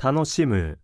楽しむ